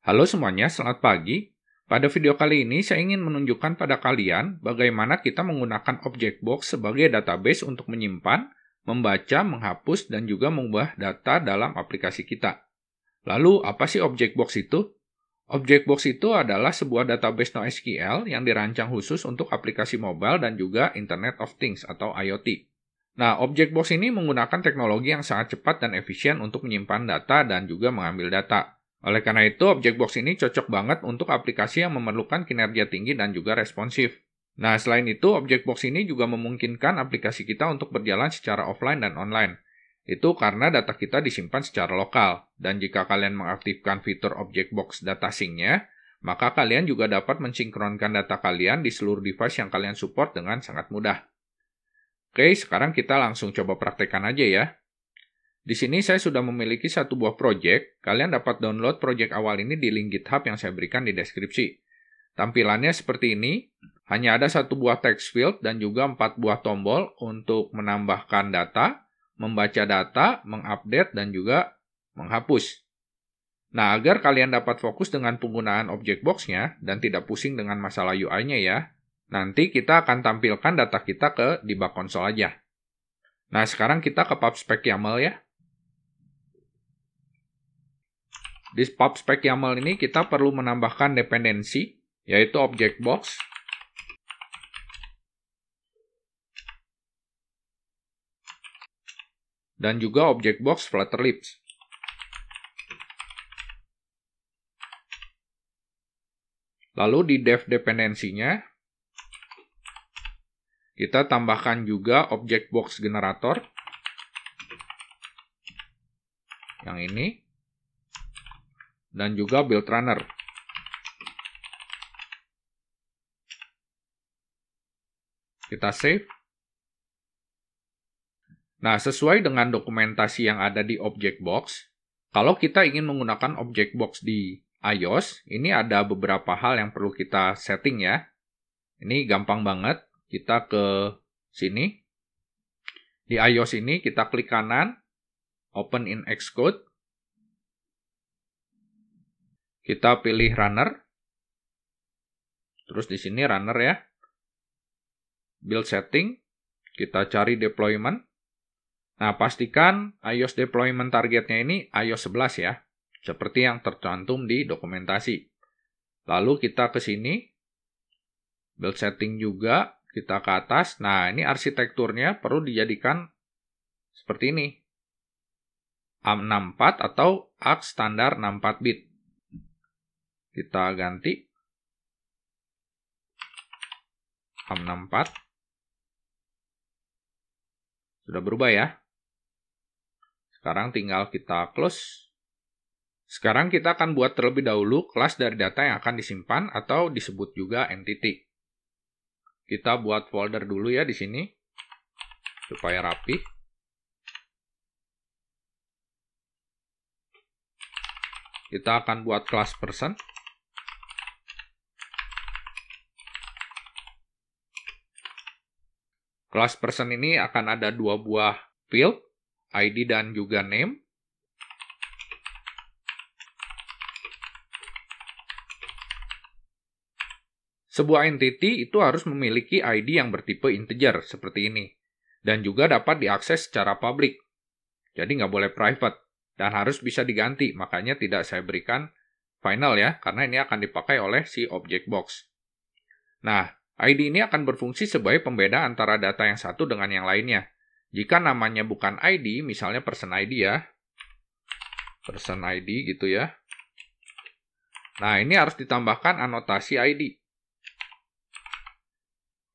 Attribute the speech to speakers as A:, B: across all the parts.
A: Halo semuanya, selamat pagi. Pada video kali ini, saya ingin menunjukkan pada kalian bagaimana kita menggunakan object box sebagai database untuk menyimpan, membaca, menghapus, dan juga mengubah data dalam aplikasi kita. Lalu, apa sih object box itu? Object box itu adalah sebuah database NoSQL yang dirancang khusus untuk aplikasi mobile dan juga Internet of Things atau IoT. Nah, object box ini menggunakan teknologi yang sangat cepat dan efisien untuk menyimpan data dan juga mengambil data. Oleh karena itu, object box ini cocok banget untuk aplikasi yang memerlukan kinerja tinggi dan juga responsif. Nah, selain itu, object box ini juga memungkinkan aplikasi kita untuk berjalan secara offline dan online. Itu karena data kita disimpan secara lokal, dan jika kalian mengaktifkan fitur object box data sync-nya, maka kalian juga dapat mensinkronkan data kalian di seluruh device yang kalian support dengan sangat mudah. Oke, sekarang kita langsung coba praktekkan aja ya. Di sini saya sudah memiliki satu buah project. Kalian dapat download project awal ini di link GitHub yang saya berikan di deskripsi. Tampilannya seperti ini. Hanya ada satu buah text field dan juga empat buah tombol untuk menambahkan data, membaca data, mengupdate, dan juga menghapus. Nah, agar kalian dapat fokus dengan penggunaan object box-nya dan tidak pusing dengan masalah UI-nya ya, nanti kita akan tampilkan data kita ke debug console aja. Nah, sekarang kita ke pubspec YAML ya. di spec YAML ini kita perlu menambahkan dependensi, yaitu object box. Dan juga object box flutter lips. Lalu di dev dependensinya, kita tambahkan juga object box generator. Yang ini dan juga build runner. Kita save. Nah, sesuai dengan dokumentasi yang ada di object box, kalau kita ingin menggunakan object box di iOS, ini ada beberapa hal yang perlu kita setting ya. Ini gampang banget. Kita ke sini. Di iOS ini kita klik kanan, open in Xcode. Kita pilih runner. Terus di sini runner ya. Build setting. Kita cari deployment. Nah, pastikan iOS deployment targetnya ini iOS 11 ya. Seperti yang tercantum di dokumentasi. Lalu kita ke sini. Build setting juga. Kita ke atas. Nah, ini arsitekturnya perlu dijadikan seperti ini. AM64 atau AX standar 64 bit. Kita ganti 664. Sudah berubah ya. Sekarang tinggal kita close. Sekarang kita akan buat terlebih dahulu kelas dari data yang akan disimpan atau disebut juga entity. Kita buat folder dulu ya di sini supaya rapi. Kita akan buat kelas person. Kelas person ini akan ada dua buah field, ID dan juga name. Sebuah entity itu harus memiliki ID yang bertipe integer seperti ini, dan juga dapat diakses secara public. Jadi nggak boleh private, dan harus bisa diganti, makanya tidak saya berikan final ya, karena ini akan dipakai oleh si object box. Nah, ID ini akan berfungsi sebagai pembeda antara data yang satu dengan yang lainnya. Jika namanya bukan ID, misalnya person ID ya, person ID gitu ya. Nah, ini harus ditambahkan anotasi ID.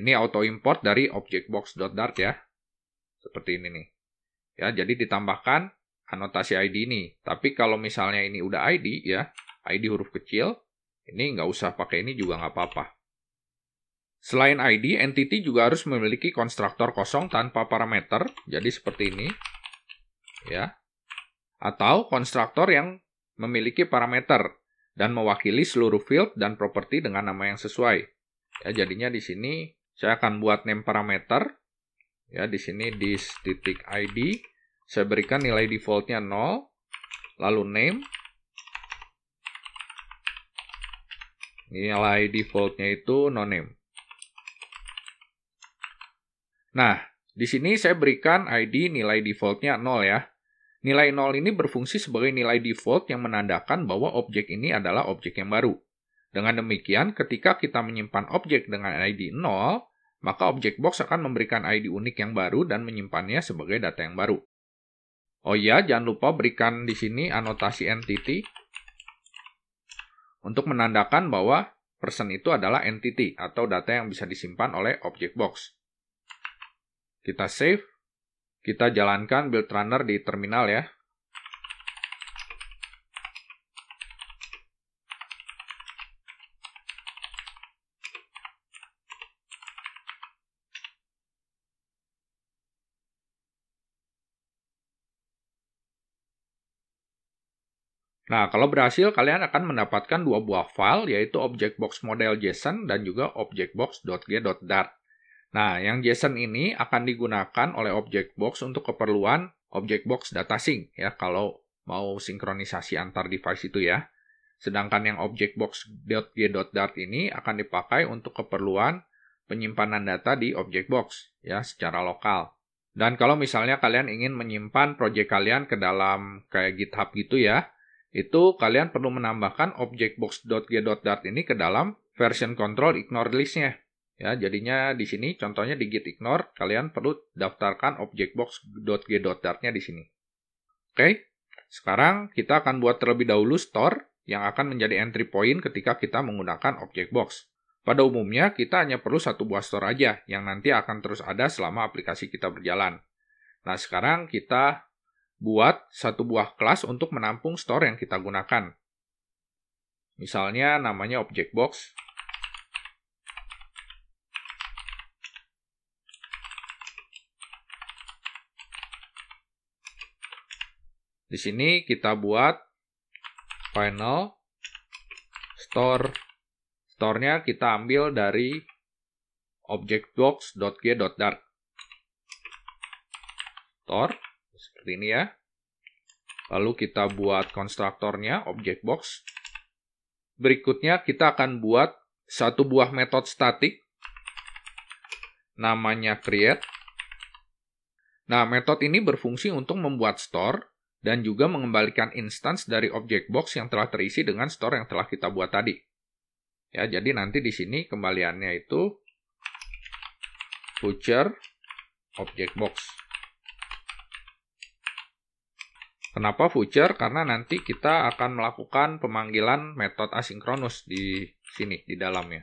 A: Ini auto import dari objectbox.dart ya. Seperti ini nih. Ya, jadi ditambahkan anotasi ID ini. Tapi kalau misalnya ini udah ID ya, ID huruf kecil, ini nggak usah pakai ini juga nggak apa-apa. Selain ID, entity juga harus memiliki konstruktor kosong tanpa parameter, jadi seperti ini, ya, atau konstruktor yang memiliki parameter dan mewakili seluruh field dan properti dengan nama yang sesuai. Ya, jadinya di sini saya akan buat name parameter, ya, di sini this.id, titik ID, saya berikan nilai defaultnya 0, lalu name, nilai defaultnya itu no name. Nah, di sini saya berikan ID nilai defaultnya 0 ya. Nilai 0 ini berfungsi sebagai nilai default yang menandakan bahwa objek ini adalah objek yang baru. Dengan demikian, ketika kita menyimpan objek dengan ID 0, maka objek box akan memberikan ID unik yang baru dan menyimpannya sebagai data yang baru. Oh iya, jangan lupa berikan di sini anotasi entity untuk menandakan bahwa person itu adalah entity atau data yang bisa disimpan oleh objek box. Kita save. Kita jalankan build runner di terminal ya. Nah, kalau berhasil, kalian akan mendapatkan dua buah file, yaitu object box model JSON dan juga object box.g.dart. Nah, yang JSON ini akan digunakan oleh object box untuk keperluan object box data sync ya kalau mau sinkronisasi antar device itu ya. Sedangkan yang object box .g.dart ini akan dipakai untuk keperluan penyimpanan data di object box ya secara lokal. Dan kalau misalnya kalian ingin menyimpan project kalian ke dalam kayak GitHub gitu ya, itu kalian perlu menambahkan object box .g.dart ini ke dalam version control ignore list-nya. Ya, jadinya di sini contohnya di git ignore kalian perlu daftarkan objectbox.g.dart-nya di sini. Oke. Sekarang kita akan buat terlebih dahulu store yang akan menjadi entry point ketika kita menggunakan objectbox. Pada umumnya, kita hanya perlu satu buah store aja yang nanti akan terus ada selama aplikasi kita berjalan. Nah, sekarang kita buat satu buah kelas untuk menampung store yang kita gunakan. Misalnya namanya object box Di sini kita buat final store. Store-nya kita ambil dari objectbox.g.dark. Store seperti ini ya. Lalu kita buat konstruktornya objectbox. Berikutnya kita akan buat satu buah metode statik namanya create. Nah, metode ini berfungsi untuk membuat store dan juga mengembalikan instance dari object box yang telah terisi dengan store yang telah kita buat tadi. Ya, jadi nanti di sini kembaliannya itu future object box. Kenapa future? Karena nanti kita akan melakukan pemanggilan metode asinkronus di sini, di dalamnya.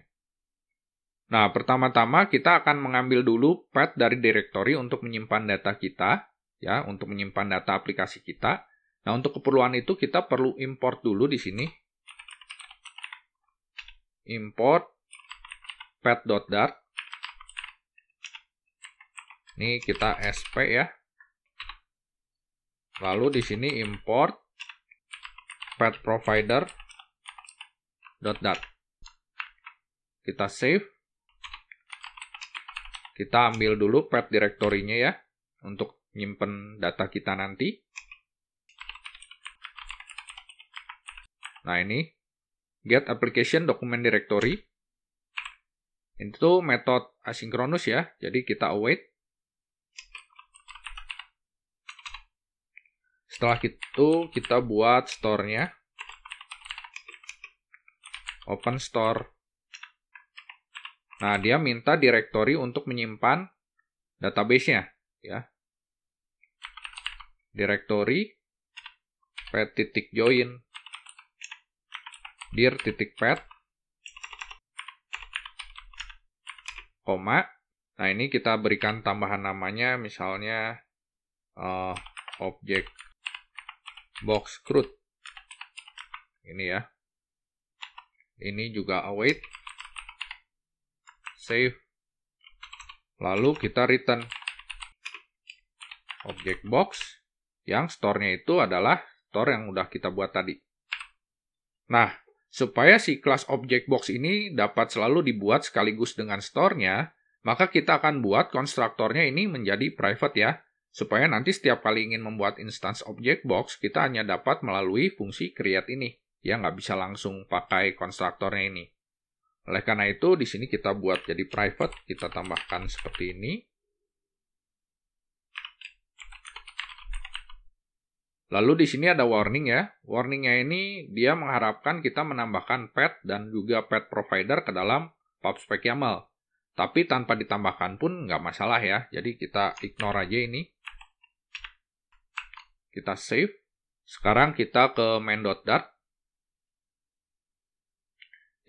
A: Nah, pertama-tama kita akan mengambil dulu path dari directory untuk menyimpan data kita ya untuk menyimpan data aplikasi kita. Nah, untuk keperluan itu kita perlu import dulu di sini. Import pet.dart. Ini kita sp ya. Lalu di sini import pet provider .dart. Kita save. Kita ambil dulu pet directory-nya ya untuk nyimpen data kita nanti. Nah ini, get application document directory. Itu metode asinkronus ya, jadi kita await. Setelah itu kita buat store-nya. Open store. Nah, dia minta directory untuk menyimpan database-nya, ya directory pet titik join dir titik pet koma nah ini kita berikan tambahan namanya misalnya uh, objek box crud ini ya ini juga await save lalu kita return objek box yang store-nya itu adalah store yang udah kita buat tadi. Nah, supaya si kelas object box ini dapat selalu dibuat sekaligus dengan store-nya, maka kita akan buat konstruktornya ini menjadi private ya, supaya nanti setiap kali ingin membuat instance object box, kita hanya dapat melalui fungsi create ini, ya nggak bisa langsung pakai konstruktornya ini. Oleh karena itu, di sini kita buat jadi private, kita tambahkan seperti ini. Lalu di sini ada warning ya. Warningnya ini dia mengharapkan kita menambahkan pet dan juga pet provider ke dalam pubspec YAML. Tapi tanpa ditambahkan pun nggak masalah ya. Jadi kita ignore aja ini. Kita save. Sekarang kita ke main.dart.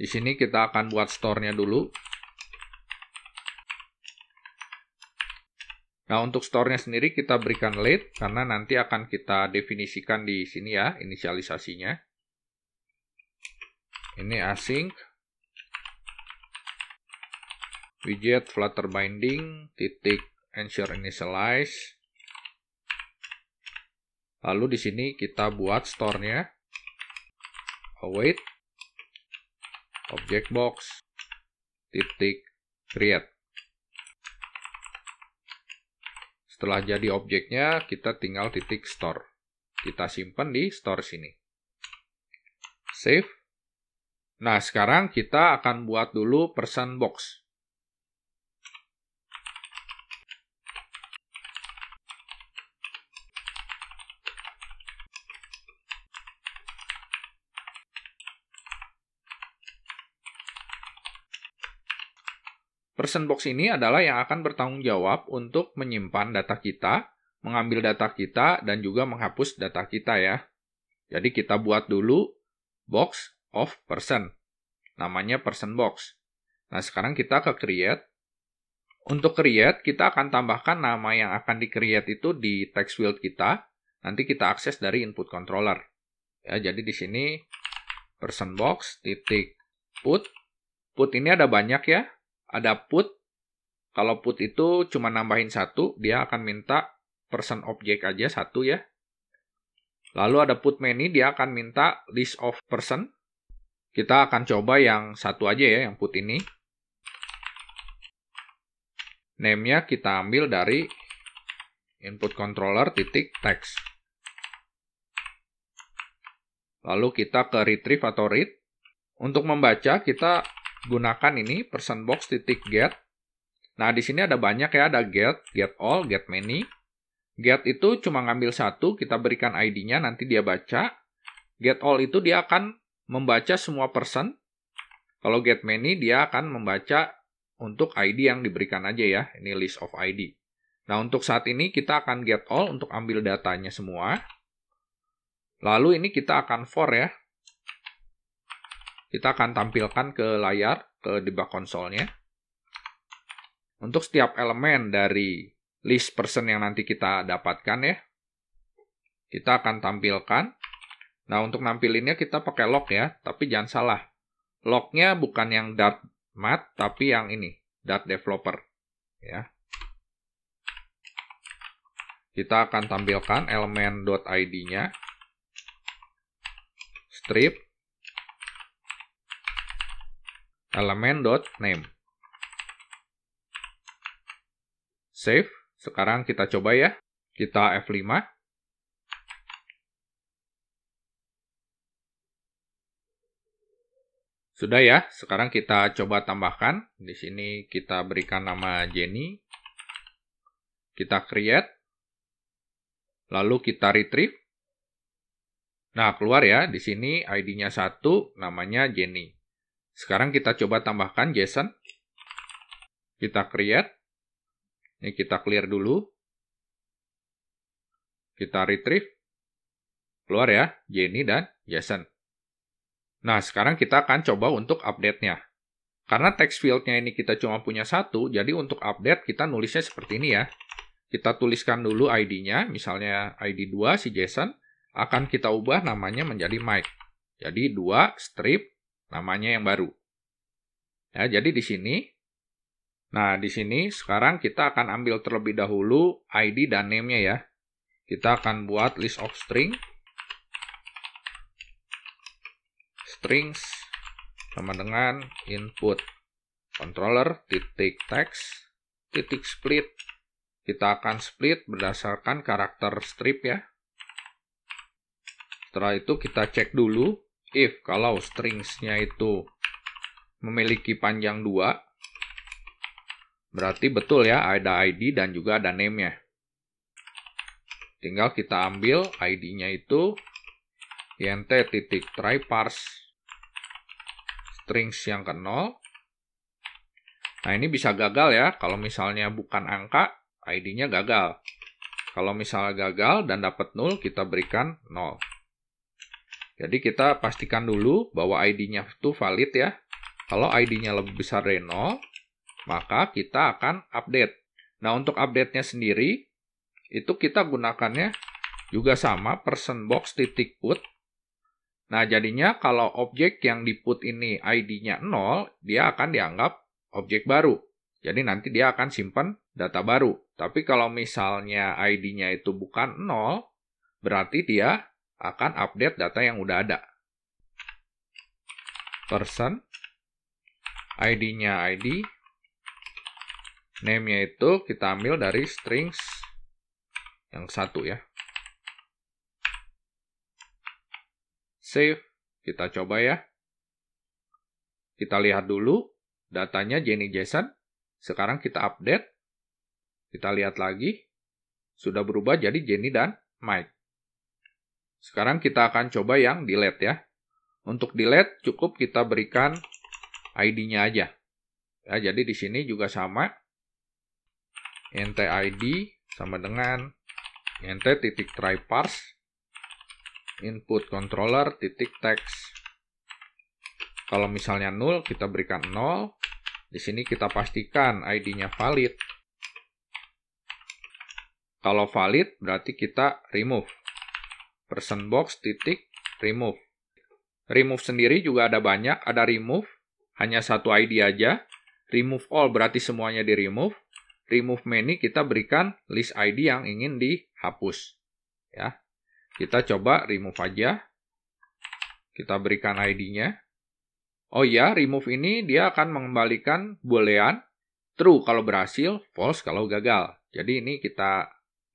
A: Di sini kita akan buat store-nya dulu. Nah, untuk store-nya sendiri kita berikan late karena nanti akan kita definisikan di sini ya inisialisasinya. Ini async widget flutter binding titik ensure initialize. Lalu di sini kita buat store-nya await object box titik create. Setelah jadi objeknya, kita tinggal titik store. Kita simpan di store sini. Save. Nah, sekarang kita akan buat dulu person box. Person box ini adalah yang akan bertanggung jawab untuk menyimpan data kita, mengambil data kita, dan juga menghapus data kita ya. Jadi kita buat dulu box of person. Namanya person box. Nah sekarang kita ke create. Untuk create, kita akan tambahkan nama yang akan di-create itu di text field kita. Nanti kita akses dari input controller. Ya, jadi di sini person box titik put. Put ini ada banyak ya ada put. Kalau put itu cuma nambahin satu, dia akan minta person object aja satu ya. Lalu ada put many, dia akan minta list of person. Kita akan coba yang satu aja ya, yang put ini. Name-nya kita ambil dari input controller titik text. Lalu kita ke retrieve atau read. Untuk membaca, kita gunakan ini person box titik get. Nah, di sini ada banyak ya, ada get, get all, get many. Get itu cuma ngambil satu, kita berikan ID-nya, nanti dia baca. Get all itu dia akan membaca semua person. Kalau get many, dia akan membaca untuk ID yang diberikan aja ya. Ini list of ID. Nah, untuk saat ini kita akan get all untuk ambil datanya semua. Lalu ini kita akan for ya, kita akan tampilkan ke layar, ke debug konsolnya. Untuk setiap elemen dari list person yang nanti kita dapatkan ya, kita akan tampilkan. Nah, untuk nampilinnya kita pakai lock ya, tapi jangan salah. Locknya bukan yang dart mat, tapi yang ini, dart developer. Ya, kita akan tampilkan elemen id nya strip elemen name Save. Sekarang kita coba ya. Kita F5. Sudah ya, sekarang kita coba tambahkan. Di sini kita berikan nama Jenny. Kita create. Lalu kita retrieve. Nah, keluar ya. Di sini ID-nya satu, namanya Jenny. Sekarang kita coba tambahkan JSON. Kita create. Ini kita clear dulu. Kita retrieve. Keluar ya, Jenny dan JSON. Nah, sekarang kita akan coba untuk update-nya. Karena text field-nya ini kita cuma punya satu, jadi untuk update kita nulisnya seperti ini ya. Kita tuliskan dulu ID-nya, misalnya ID 2 si JSON, akan kita ubah namanya menjadi Mike. Jadi 2 strip namanya yang baru. Ya, jadi di sini, nah di sini sekarang kita akan ambil terlebih dahulu ID dan name-nya ya. Kita akan buat list of string, strings sama dengan input controller titik text titik split. Kita akan split berdasarkan karakter strip ya. Setelah itu kita cek dulu if kalau stringsnya itu memiliki panjang dua, berarti betul ya ada ID dan juga ada name-nya. Tinggal kita ambil ID-nya itu int titik try parse strings yang ke 0. Nah ini bisa gagal ya kalau misalnya bukan angka ID-nya gagal. Kalau misalnya gagal dan dapat 0, kita berikan 0. Jadi kita pastikan dulu bahwa ID-nya itu valid ya. Kalau ID-nya lebih besar dari 0, maka kita akan update. Nah, untuk update-nya sendiri, itu kita gunakannya juga sama person box titik put. Nah, jadinya kalau objek yang di-put ini ID-nya 0, dia akan dianggap objek baru. Jadi nanti dia akan simpan data baru. Tapi kalau misalnya ID-nya itu bukan 0, berarti dia akan update data yang udah ada. Person, ID-nya ID, name-nya itu kita ambil dari strings yang satu ya. Save, kita coba ya. Kita lihat dulu datanya Jenny Jason. Sekarang kita update. Kita lihat lagi. Sudah berubah jadi Jenny dan Mike. Sekarang kita akan coba yang delete ya. Untuk delete cukup kita berikan ID-nya aja. Ya, jadi di sini juga sama ntid sama dengan nt titik try parse input controller titik text. Kalau misalnya nol kita berikan nol Di sini kita pastikan ID-nya valid. Kalau valid berarti kita remove person box titik remove. Remove sendiri juga ada banyak, ada remove, hanya satu ID aja. Remove all berarti semuanya di remove. Remove many kita berikan list ID yang ingin dihapus. Ya, kita coba remove aja. Kita berikan ID-nya. Oh ya, remove ini dia akan mengembalikan boolean true kalau berhasil, false kalau gagal. Jadi ini kita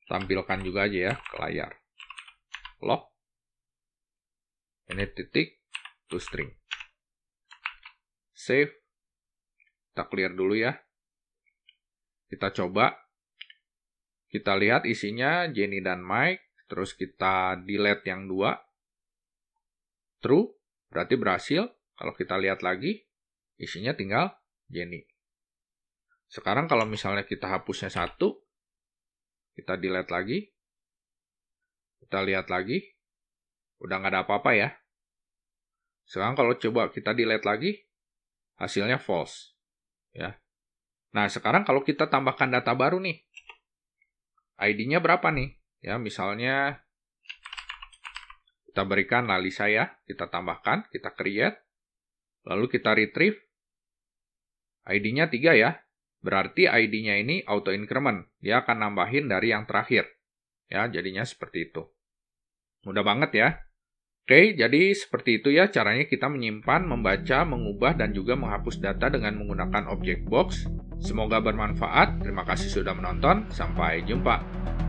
A: tampilkan juga aja ya ke layar log ini titik to string save kita clear dulu ya kita coba kita lihat isinya Jenny dan Mike terus kita delete yang dua true berarti berhasil kalau kita lihat lagi isinya tinggal Jenny sekarang kalau misalnya kita hapusnya satu kita delete lagi kita lihat lagi. Udah nggak ada apa-apa ya. Sekarang kalau coba kita delete lagi, hasilnya false. Ya. Nah, sekarang kalau kita tambahkan data baru nih. ID-nya berapa nih? Ya, misalnya kita berikan lali saya, kita tambahkan, kita create, lalu kita retrieve. ID-nya 3 ya, berarti ID-nya ini auto increment, dia akan nambahin dari yang terakhir. Ya, jadinya seperti itu. Mudah banget ya. Oke, jadi seperti itu ya caranya kita menyimpan, membaca, mengubah, dan juga menghapus data dengan menggunakan objek box. Semoga bermanfaat. Terima kasih sudah menonton. Sampai jumpa.